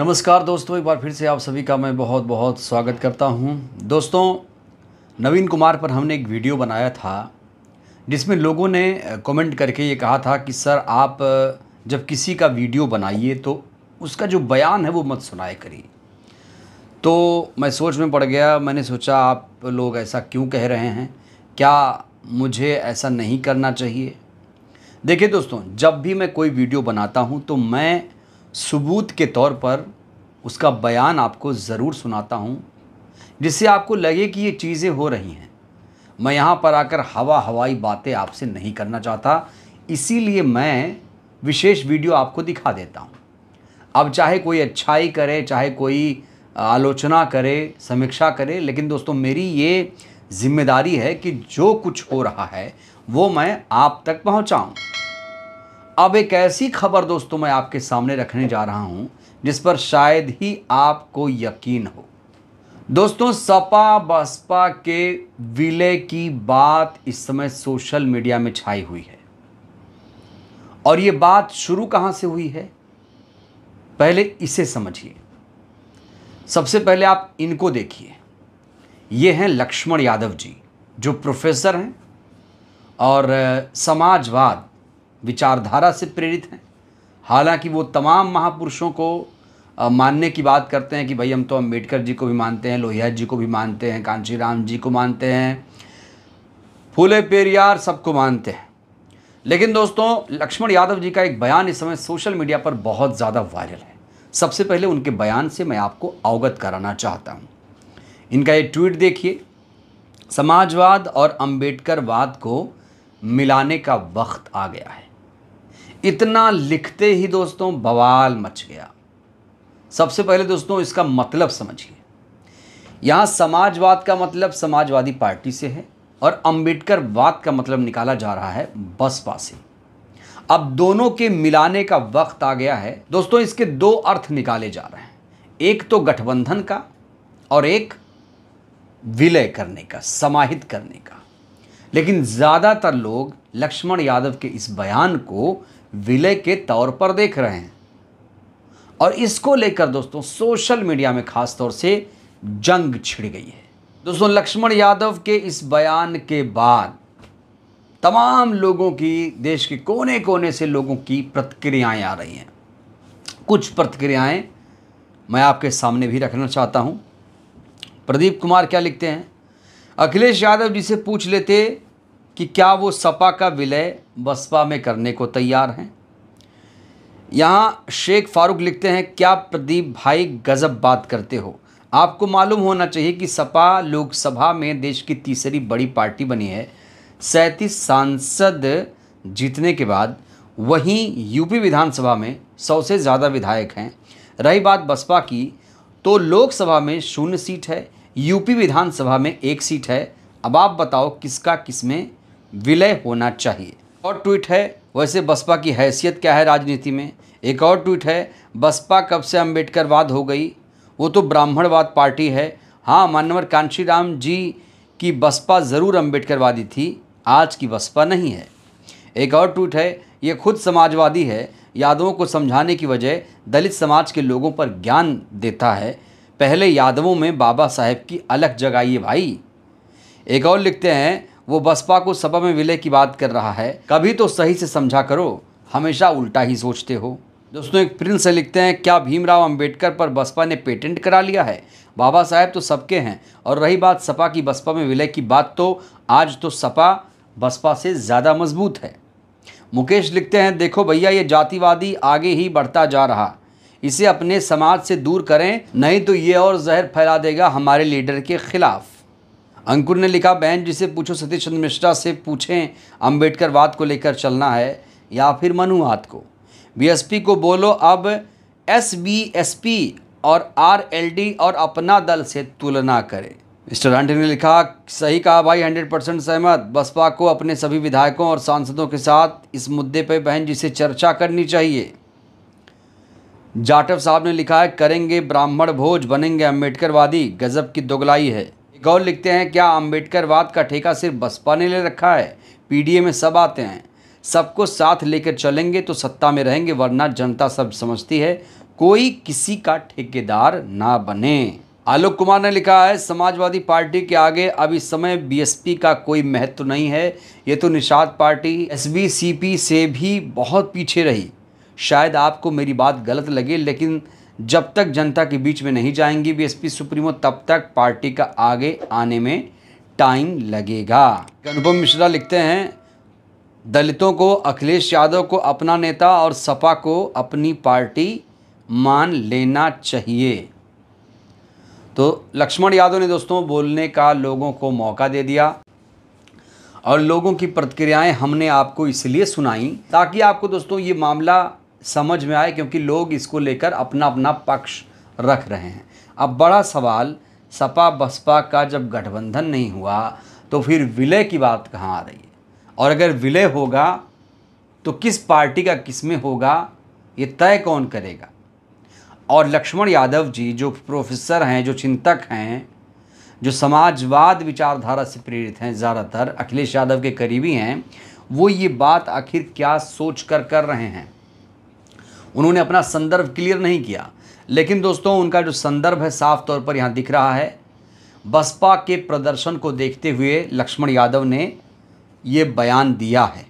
नमस्कार दोस्तों एक बार फिर से आप सभी का मैं बहुत बहुत स्वागत करता हूं दोस्तों नवीन कुमार पर हमने एक वीडियो बनाया था जिसमें लोगों ने कमेंट करके ये कहा था कि सर आप जब किसी का वीडियो बनाइए तो उसका जो बयान है वो मत सुनाए करिए तो मैं सोच में पड़ गया मैंने सोचा आप लोग ऐसा क्यों कह रहे हैं क्या मुझे ऐसा नहीं करना चाहिए देखिए दोस्तों जब भी मैं कोई वीडियो बनाता हूँ तो मैं सबूत के तौर पर उसका बयान आपको ज़रूर सुनाता हूँ जिससे आपको लगे कि ये चीज़ें हो रही हैं मैं यहाँ पर आकर हवा हवाई बातें आपसे नहीं करना चाहता इसीलिए मैं विशेष वीडियो आपको दिखा देता हूँ अब चाहे कोई अच्छाई करे चाहे कोई आलोचना करे समीक्षा करे लेकिन दोस्तों मेरी ये जिम्मेदारी है कि जो कुछ हो रहा है वो मैं आप तक पहुँचाऊँ अब एक ऐसी खबर दोस्तों मैं आपके सामने रखने जा रहा हूं जिस पर शायद ही आपको यकीन हो दोस्तों सपा बसपा के विलय की बात इस समय सोशल मीडिया में छाई हुई है और ये बात शुरू कहां से हुई है पहले इसे समझिए सबसे पहले आप इनको देखिए ये हैं लक्ष्मण यादव जी जो प्रोफेसर हैं और समाजवाद विचारधारा से प्रेरित हैं हालांकि वो तमाम महापुरुषों को मानने की बात करते हैं कि भाई हम तो अम्बेडकर जी को भी मानते हैं लोहिया जी को भी मानते हैं कांशीराम जी को मानते हैं फूले पेरियार सबको मानते हैं लेकिन दोस्तों लक्ष्मण यादव जी का एक बयान इस समय सोशल मीडिया पर बहुत ज़्यादा वायरल है सबसे पहले उनके बयान से मैं आपको अवगत कराना चाहता हूँ इनका ये ट्वीट देखिए समाजवाद और अम्बेडकरवाद को मिलाने का वक्त आ गया है इतना लिखते ही दोस्तों बवाल मच गया सबसे पहले दोस्तों इसका मतलब समझिए यहाँ समाजवाद का मतलब समाजवादी पार्टी से है और वाद का मतलब निकाला जा रहा है बसपा से अब दोनों के मिलाने का वक्त आ गया है दोस्तों इसके दो अर्थ निकाले जा रहे हैं एक तो गठबंधन का और एक विलय करने का समाहित करने का लेकिन ज़्यादातर लोग लक्ष्मण यादव के इस बयान को विलय के तौर पर देख रहे हैं और इसको लेकर दोस्तों सोशल मीडिया में खास तौर से जंग छिड़ गई है दोस्तों लक्ष्मण यादव के इस बयान के बाद तमाम लोगों की देश के कोने कोने से लोगों की प्रतिक्रियाएं आ रही हैं कुछ प्रतिक्रियाएं मैं आपके सामने भी रखना चाहता हूं प्रदीप कुमार क्या लिखते हैं अखिलेश यादव जी से पूछ लेते कि क्या वो सपा का विलय बसपा में करने को तैयार हैं यहाँ शेख फारूक लिखते हैं क्या प्रदीप भाई गजब बात करते हो आपको मालूम होना चाहिए कि सपा लोकसभा में देश की तीसरी बड़ी पार्टी बनी है सैंतीस सांसद जीतने के बाद वहीं यूपी विधानसभा में सौ से ज़्यादा विधायक हैं रही बात बसपा की तो लोकसभा में शून्य सीट है यूपी विधानसभा में एक सीट है अब आप बताओ किसका किसमें विलय होना चाहिए और ट्वीट है वैसे बसपा की हैसियत क्या है राजनीति में एक और ट्वीट है बसपा कब से अम्बेडकरवाद हो गई वो तो ब्राह्मणवाद पार्टी है हाँ मानवर कांशीराम जी की बसपा ज़रूर अम्बेडकरवादी थी आज की बसपा नहीं है एक और ट्वीट है ये खुद समाजवादी है यादवों को समझाने की वजह दलित समाज के लोगों पर ज्ञान देता है पहले यादवों में बाबा साहेब की अलग जगाइए भाई एक और लिखते हैं वो बसपा को सपा में विलय की बात कर रहा है कभी तो सही से समझा करो हमेशा उल्टा ही सोचते हो दोस्तों एक प्रिंस से लिखते हैं क्या भीमराव अंबेडकर पर बसपा ने पेटेंट करा लिया है बाबा साहेब तो सबके हैं और रही बात सपा की बसपा में विलय की बात तो आज तो सपा बसपा से ज़्यादा मजबूत है मुकेश लिखते हैं देखो भैया ये जातिवादी आगे ही बढ़ता जा रहा इसे अपने समाज से दूर करें नहीं तो ये और जहर फैला देगा हमारे लीडर के खिलाफ अंकुर ने लिखा बहन जी से पूछो सतीश चंद्र मिश्रा से पूछें अम्बेडकर वाद को लेकर चलना है या फिर मनुवाद को बीएसपी को बोलो अब एस बी एस पी और आरएलडी और अपना दल से तुलना करें मिस्टर हंटर ने लिखा सही कहा भाई 100 परसेंट सहमत बसपा को अपने सभी विधायकों और सांसदों के साथ इस मुद्दे पर बहन जी से चर्चा करनी चाहिए जाटव साहब ने लिखा है करेंगे ब्राह्मण भोज बनेंगे अम्बेडकरवादी गजब की दोगलाई है गौर लिखते हैं क्या अम्बेडकरवाद का ठेका सिर्फ बसपा ने ले रखा है पीडीए में सब आते हैं सबको साथ लेकर चलेंगे तो सत्ता में रहेंगे वरना जनता सब समझती है कोई किसी का ठेकेदार ना बने आलोक कुमार ने लिखा है समाजवादी पार्टी के आगे अब इस समय बीएसपी का कोई महत्व नहीं है ये तो निषाद पार्टी एसबीसीपी से भी बहुत पीछे रही शायद आपको मेरी बात गलत लगे लेकिन जब तक जनता के बीच में नहीं जाएंगी बीएसपी सुप्रीमो तब तक पार्टी का आगे आने में टाइम लगेगा अनुपम मिश्रा लिखते हैं दलितों को अखिलेश यादव को अपना नेता और सपा को अपनी पार्टी मान लेना चाहिए तो लक्ष्मण यादव ने दोस्तों बोलने का लोगों को मौका दे दिया और लोगों की प्रतिक्रियाएं हमने आपको इसलिए सुनाई ताकि आपको दोस्तों ये मामला समझ में आए क्योंकि लोग इसको लेकर अपना अपना पक्ष रख रहे हैं अब बड़ा सवाल सपा बसपा का जब गठबंधन नहीं हुआ तो फिर विलय की बात कहाँ आ रही है और अगर विलय होगा तो किस पार्टी का किस में होगा ये तय कौन करेगा और लक्ष्मण यादव जी जो प्रोफेसर हैं जो चिंतक हैं जो समाजवाद विचारधारा से प्रेरित हैं ज़्यादातर अखिलेश यादव के करीबी हैं वो ये बात आखिर क्या सोच कर कर रहे हैं उन्होंने अपना संदर्भ क्लियर नहीं किया लेकिन दोस्तों उनका जो संदर्भ है साफ तौर पर यहाँ दिख रहा है बसपा के प्रदर्शन को देखते हुए लक्ष्मण यादव ने ये बयान दिया है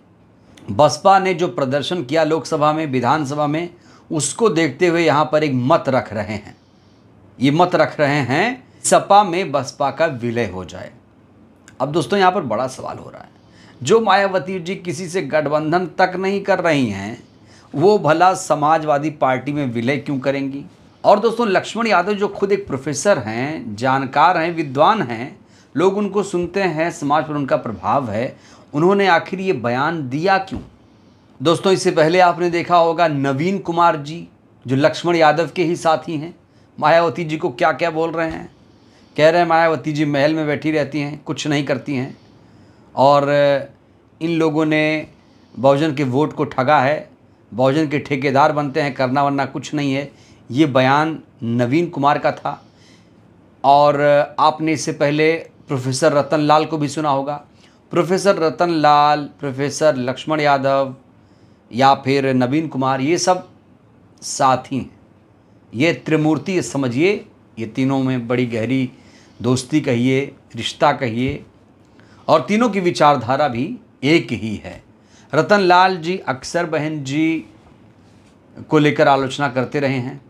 बसपा ने जो प्रदर्शन किया लोकसभा में विधानसभा में उसको देखते हुए यहाँ पर एक मत रख रहे हैं ये मत रख रहे हैं सपा में बसपा का विलय हो जाए अब दोस्तों यहाँ पर बड़ा सवाल हो रहा है जो मायावती जी किसी से गठबंधन तक नहीं कर रही हैं वो भला समाजवादी पार्टी में विलय क्यों करेंगी और दोस्तों लक्ष्मण यादव जो खुद एक प्रोफेसर हैं जानकार हैं विद्वान हैं लोग उनको सुनते हैं समाज पर उनका प्रभाव है उन्होंने आखिर ये बयान दिया क्यों दोस्तों इससे पहले आपने देखा होगा नवीन कुमार जी जो लक्ष्मण यादव के ही साथी हैं मायावती जी को क्या क्या बोल रहे हैं कह रहे हैं मायावती जी महल में बैठी रहती हैं कुछ नहीं करती हैं और इन लोगों ने बहुजन के वोट को ठगा है भोजन के ठेकेदार बनते हैं करना वरना कुछ नहीं है ये बयान नवीन कुमार का था और आपने इससे पहले प्रोफेसर रतन लाल को भी सुना होगा प्रोफेसर रतन लाल प्रोफेसर लक्ष्मण यादव या फिर नवीन कुमार ये सब साथी हैं ये त्रिमूर्ति समझिए ये तीनों में बड़ी गहरी दोस्ती कहिए रिश्ता कहिए और तीनों की विचारधारा भी एक ही है रतन लाल जी अक्सर बहन जी को लेकर आलोचना करते रहे हैं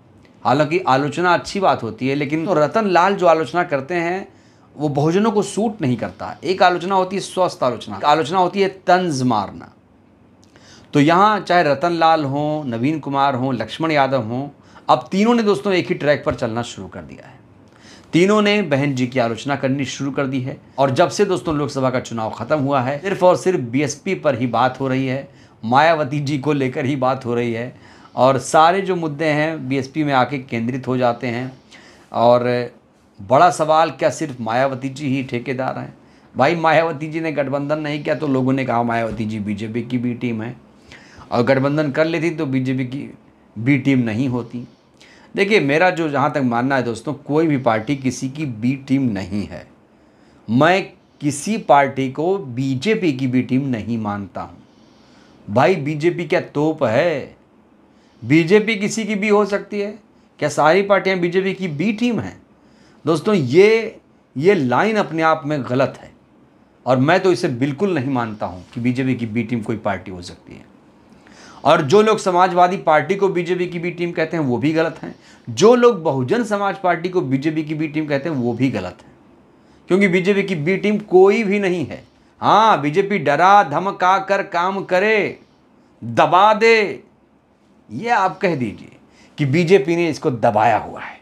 हालांकि आलोचना अच्छी बात होती है लेकिन तो रतन लाल जो आलोचना करते हैं वो बहुजनों को सूट नहीं करता एक आलोचना होती है स्वस्थ आलोचना आलोचना होती है तंज मारना तो यहाँ चाहे रतन लाल हों नवीन कुमार हों लक्ष्मण यादव हों अब तीनों ने दोस्तों एक ही ट्रैक पर चलना शुरू कर दिया है तीनों ने बहन जी की आलोचना करनी शुरू कर दी है और जब से दोस्तों लोकसभा का चुनाव खत्म हुआ है सिर्फ और सिर्फ बीएसपी पर ही बात हो रही है मायावती जी को लेकर ही बात हो रही है और सारे जो मुद्दे हैं बीएसपी में आके केंद्रित हो जाते हैं और बड़ा सवाल क्या सिर्फ मायावती जी ही ठेकेदार हैं भाई मायावती जी ने गठबंधन नहीं किया तो लोगों ने कहा मायावती जी बीजेपी की बी टीम है और गठबंधन कर लेती तो बीजेपी की बी टीम नहीं होती देखिए मेरा जो जहाँ तक मानना है दोस्तों कोई भी पार्टी किसी की बी टीम नहीं है मैं किसी पार्टी को बीजेपी की बी टीम नहीं मानता हूँ भाई बीजेपी क्या तोप है बीजेपी किसी की भी हो सकती है क्या सारी पार्टियाँ बीजेपी की बी टीम हैं दोस्तों ये ये लाइन अपने आप में गलत है और मैं तो इसे बिल्कुल नहीं मानता हूँ कि बीजेपी की बी टीम कोई पार्टी हो सकती है और जो लोग समाजवादी पार्टी को बीजेपी की बी टीम कहते हैं वो भी गलत हैं जो लोग बहुजन समाज पार्टी को बीजेपी की बी टीम कहते हैं वो भी गलत हैं क्योंकि बीजेपी की बी टीम कोई भी नहीं है हाँ बीजेपी डरा धमका कर काम करे दबा दे ये आप कह दीजिए कि बीजेपी ने इसको दबाया हुआ है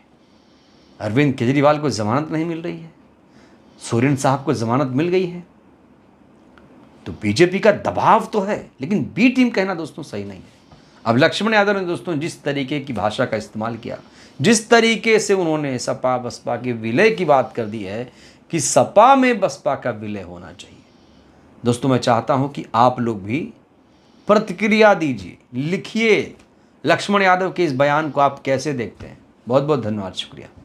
अरविंद केजरीवाल को जमानत नहीं मिल रही है सोरेन साहब को जमानत मिल गई है तो बीजेपी का दबाव तो है लेकिन बी टीम कहना दोस्तों सही नहीं है अब लक्ष्मण यादव ने दोस्तों जिस तरीके की भाषा का इस्तेमाल किया जिस तरीके से उन्होंने सपा बसपा के विलय की बात कर दी है कि सपा में बसपा का विलय होना चाहिए दोस्तों मैं चाहता हूं कि आप लोग भी प्रतिक्रिया दीजिए लिखिए लक्ष्मण यादव के इस बयान को आप कैसे देखते हैं बहुत बहुत धन्यवाद शुक्रिया